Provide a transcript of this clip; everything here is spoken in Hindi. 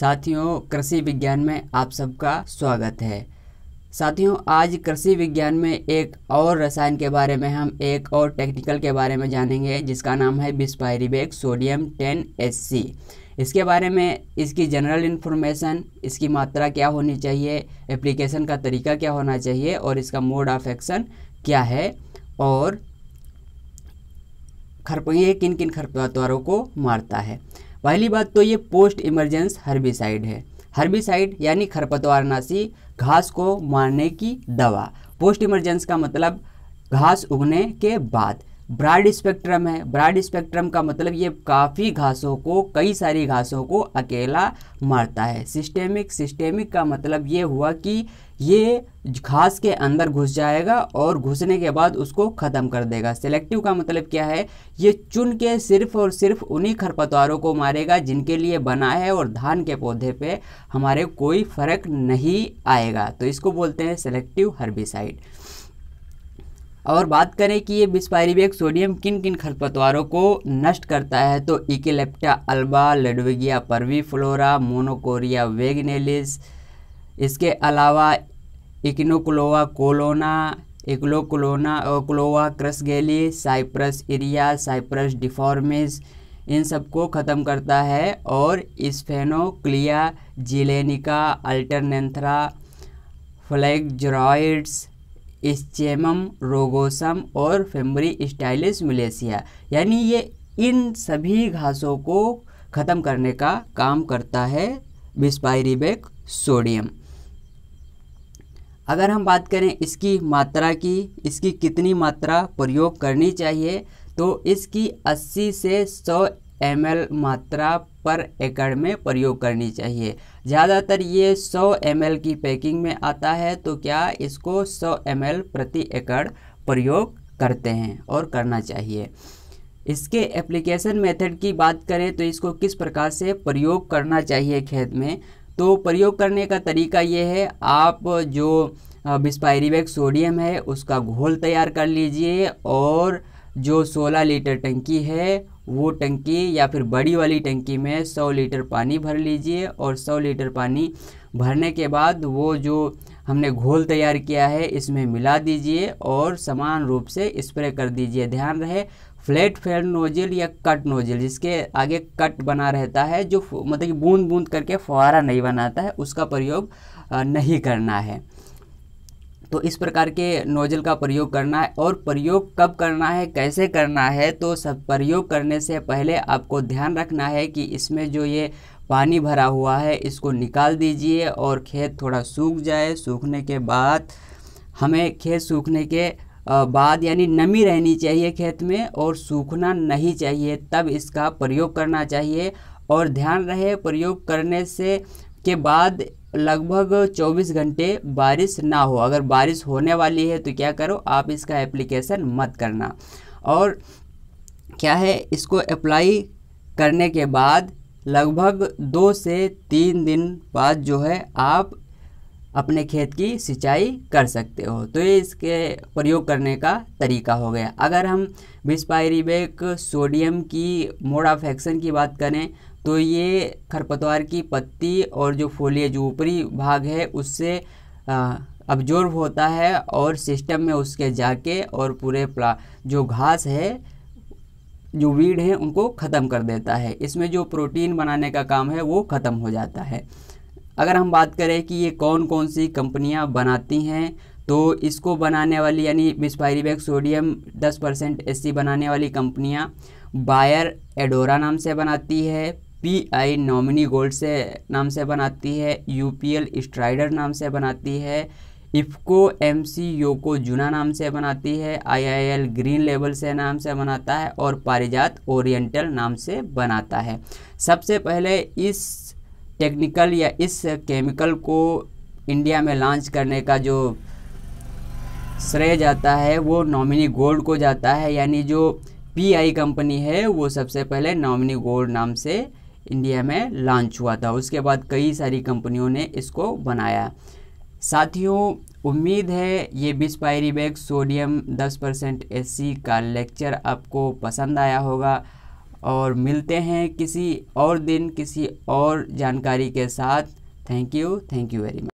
साथियों कृषि विज्ञान में आप सबका स्वागत है साथियों आज कृषि विज्ञान में एक और रसायन के बारे में हम एक और टेक्निकल के बारे में जानेंगे जिसका नाम है bispyribac sodium ten S C इसके बारे में इसकी जनरल इन्फॉर्मेशन इसकी मात्रा क्या होनी चाहिए एप्लीकेशन का तरीका क्या होना चाहिए और इसका मोड ऑफ एक्शन क्या है और खरप ये किन किन खरपतवारों को मारता है पहली बात तो ये पोस्ट इमरजेंस हर्बिसाइड है हर्बिसाइड यानी खरपतवारनाशी घास को मारने की दवा पोस्ट इमरजेंस का मतलब घास उगने के बाद ब्राड स्पेक्ट्रम है ब्राड स्पेक्ट्रम का मतलब ये काफ़ी घासों को कई सारी घासों को अकेला मारता है सिस्टेमिक सिस्टेमिक का मतलब ये हुआ कि ये घास के अंदर घुस जाएगा और घुसने के बाद उसको ख़त्म कर देगा सेलेक्टिव का मतलब क्या है ये चुन के सिर्फ और सिर्फ उन्हीं खरपतवारों को मारेगा जिनके लिए बना है और धान के पौधे पे हमारे कोई फ़र्क नहीं आएगा तो इसको बोलते हैं सेलेक्टिव हर्बिसाइड और बात करें कि ये बिस्पायरिबेक सोडियम किन किन खरपतवारों को नष्ट करता है तो इकेलेप्टा अल्बा लेडविगिया फ्लोरा मोनोकोरिया वेगनेलिस इसके अलावा इकनोक्लोवा कोलोना इक्लोक्लोना ओकलोवा crusgalli Cyperus iria Cyperus difformis इन सबको ख़त्म करता है और इस्फेनोक्लिया जिलेनिका अल्टरनेंथरा फ्लैगजराइड्स इस्चेमम रोगोसम और फेमरी स्टाइलिस मिलेसिया यानी ये इन सभी घासों को ख़त्म करने का काम करता है बिस्पायरीबेक सोडियम अगर हम बात करें इसकी मात्रा की इसकी कितनी मात्रा प्रयोग करनी चाहिए तो इसकी 80 से 100 एम मात्रा पर एकड़ में प्रयोग करनी चाहिए ज़्यादातर ये 100 एम की पैकिंग में आता है तो क्या इसको 100 एम प्रति एकड़ प्रयोग करते हैं और करना चाहिए इसके एप्लीकेशन मेथड की बात करें तो इसको किस प्रकार से प्रयोग करना चाहिए खेत में तो प्रयोग करने का तरीका ये है आप जो बिस्पायरीबैक सोडियम है उसका घोल तैयार कर लीजिए और जो 16 लीटर टंकी है वो टंकी या फिर बड़ी वाली टंकी में 100 लीटर पानी भर लीजिए और 100 लीटर पानी भरने के बाद वो जो हमने घोल तैयार किया है इसमें मिला दीजिए और समान रूप से स्प्रे कर दीजिए ध्यान रहे फ्लैट फेल नोजल या कट नोजल जिसके आगे कट बना रहता है जो मतलब कि बूंद बूंद करके फुहारा नहीं बनाता है उसका प्रयोग नहीं करना है तो इस प्रकार के नोज़ल का प्रयोग करना है और प्रयोग कब करना है कैसे करना है तो सब प्रयोग करने से पहले आपको ध्यान रखना है कि इसमें जो ये पानी भरा हुआ है इसको निकाल दीजिए और खेत थोड़ा सूख जाए सूखने के बाद हमें खेत सूखने के बाद यानी नमी रहनी चाहिए खेत में और सूखना नहीं चाहिए तब इसका प्रयोग करना चाहिए और ध्यान रहे प्रयोग करने से के बाद लगभग 24 घंटे बारिश ना हो अगर बारिश होने वाली है तो क्या करो आप इसका एप्लीकेशन मत करना और क्या है इसको अप्लाई करने के बाद लगभग दो से तीन दिन बाद जो है आप अपने खेत की सिंचाई कर सकते हो तो ये इसके प्रयोग करने का तरीका हो गया अगर हम बिस्पायरीबेक सोडियम की मोड ऑफ एक्शन की बात करें तो ये खरपतवार की पत्ती और जो फोलिया जो ऊपरी भाग है उससे अब्जॉर्ब होता है और सिस्टम में उसके जाके और पूरे प्ला जो घास है जो वीड है उनको ख़त्म कर देता है इसमें जो प्रोटीन बनाने का काम है वो ख़त्म हो जाता है अगर हम बात करें कि ये कौन कौन सी कंपनियां बनाती हैं तो इसको बनाने वाली यानी मिसपायरीबैक सोडियम 10 परसेंट एस बनाने वाली कंपनियां बायर एडोरा नाम से बनाती है पीआई नॉमिनी गोल्ड से नाम से बनाती है यूपीएल स्ट्राइडर नाम से बनाती है इफ्को एम सी योको जुना नाम से बनाती है आईआईएल ग्रीन लेवल से नाम से बनाता है और पारिजात ओरिएंटल नाम से बनाता है सबसे पहले इस टेक्निकल या इस केमिकल को इंडिया में लॉन्च करने का जो श्रेय जाता है वो नॉमिनी गोल्ड को जाता है यानी जो पीआई कंपनी है वो सबसे पहले नॉमिनी गोल्ड नाम से इंडिया में लॉन्च हुआ था उसके बाद कई सारी कंपनियों ने इसको बनाया साथियों उम्मीद है ये bispyribac sodium 10 percent S का लेक्चर आपको पसंद आया होगा और मिलते हैं किसी और दिन किसी और जानकारी के साथ thank you thank you very much